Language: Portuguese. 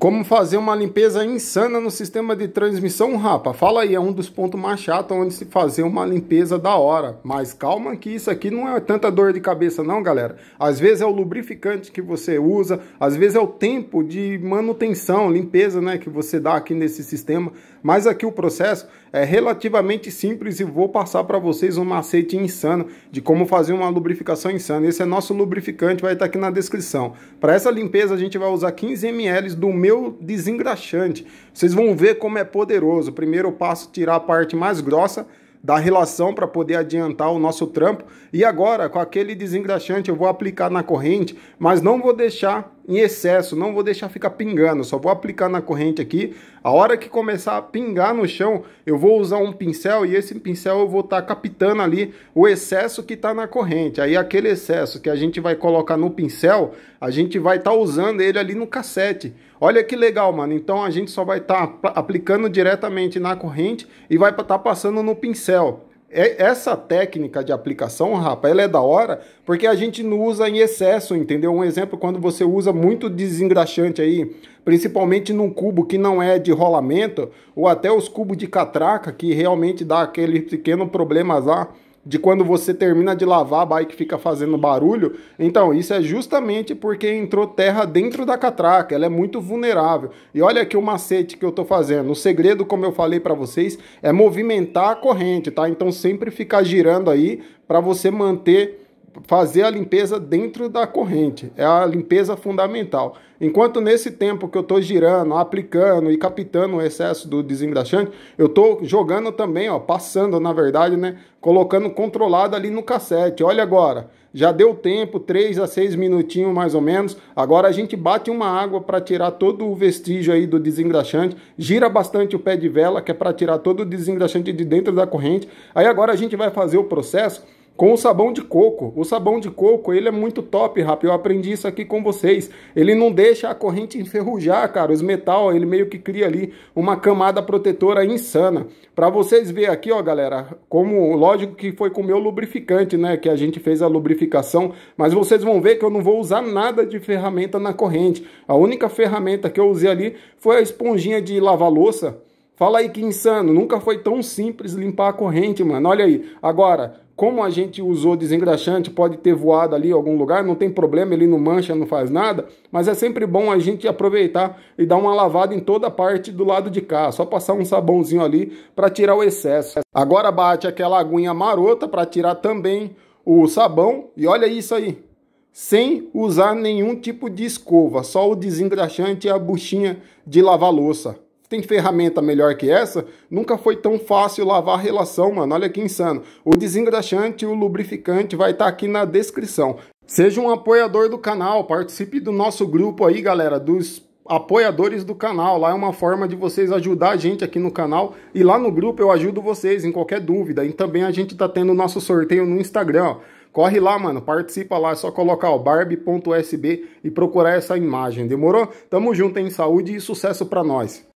Como fazer uma limpeza insana no sistema de transmissão, rapa? Fala aí, é um dos pontos mais chatos onde se fazer uma limpeza da hora. Mas calma que isso aqui não é tanta dor de cabeça não, galera. Às vezes é o lubrificante que você usa, às vezes é o tempo de manutenção, limpeza, né, que você dá aqui nesse sistema. Mas aqui o processo é relativamente simples e vou passar para vocês um macete insano de como fazer uma lubrificação insana. Esse é nosso lubrificante, vai estar tá aqui na descrição. Para essa limpeza a gente vai usar 15 ml do meu pneu desengraxante. Vocês vão ver como é poderoso. Primeiro eu passo tirar a parte mais grossa da relação para poder adiantar o nosso trampo. E agora, com aquele desengraxante, eu vou aplicar na corrente, mas não vou deixar em excesso, não vou deixar ficar pingando, só vou aplicar na corrente aqui. A hora que começar a pingar no chão, eu vou usar um pincel e esse pincel eu vou estar tá captando ali o excesso que está na corrente. Aí aquele excesso que a gente vai colocar no pincel, a gente vai estar tá usando ele ali no cassete. Olha que legal, mano. Então a gente só vai estar tá aplicando diretamente na corrente e vai estar tá passando no pincel. É, essa técnica de aplicação, rapa ela é da hora porque a gente não usa em excesso, entendeu? Um exemplo, quando você usa muito desengraxante aí, principalmente num cubo que não é de rolamento, ou até os cubos de catraca, que realmente dá aquele pequeno problema lá de quando você termina de lavar a bike fica fazendo barulho. Então, isso é justamente porque entrou terra dentro da catraca, ela é muito vulnerável. E olha aqui o macete que eu tô fazendo. O segredo, como eu falei para vocês, é movimentar a corrente, tá? Então sempre ficar girando aí para você manter fazer a limpeza dentro da corrente. É a limpeza fundamental. Enquanto nesse tempo que eu estou girando, aplicando e captando o excesso do desengraxante, eu estou jogando também, ó, passando, na verdade, né? Colocando controlado ali no cassete. Olha agora, já deu tempo, 3 a 6 minutinhos mais ou menos. Agora a gente bate uma água para tirar todo o vestígio aí do desengraxante. Gira bastante o pé de vela, que é para tirar todo o desengraxante de dentro da corrente. Aí agora a gente vai fazer o processo com o sabão de coco. O sabão de coco, ele é muito top, rap. Eu aprendi isso aqui com vocês. Ele não deixa a corrente enferrujar, cara. Os metal, ele meio que cria ali uma camada protetora insana. Para vocês ver aqui, ó, galera, como lógico que foi com o meu lubrificante, né, que a gente fez a lubrificação, mas vocês vão ver que eu não vou usar nada de ferramenta na corrente. A única ferramenta que eu usei ali foi a esponjinha de lavar louça. Fala aí que insano, nunca foi tão simples limpar a corrente, mano. Olha aí. Agora, como a gente usou desengraxante, pode ter voado ali em algum lugar, não tem problema, ele não mancha, não faz nada, mas é sempre bom a gente aproveitar e dar uma lavada em toda a parte do lado de cá, só passar um sabãozinho ali para tirar o excesso. Agora bate aquela aguinha marota para tirar também o sabão e olha isso aí, sem usar nenhum tipo de escova, só o desengraxante e a buchinha de lavar louça tem ferramenta melhor que essa, nunca foi tão fácil lavar a relação, mano. Olha que insano. O desengraxante e o lubrificante vai estar tá aqui na descrição. Seja um apoiador do canal, participe do nosso grupo aí, galera, dos apoiadores do canal. Lá é uma forma de vocês ajudar a gente aqui no canal. E lá no grupo eu ajudo vocês em qualquer dúvida. E também a gente tá tendo o nosso sorteio no Instagram. Ó. Corre lá, mano, participa lá, é só colocar o barbie.sb e procurar essa imagem, demorou? Tamo junto, em Saúde e sucesso pra nós!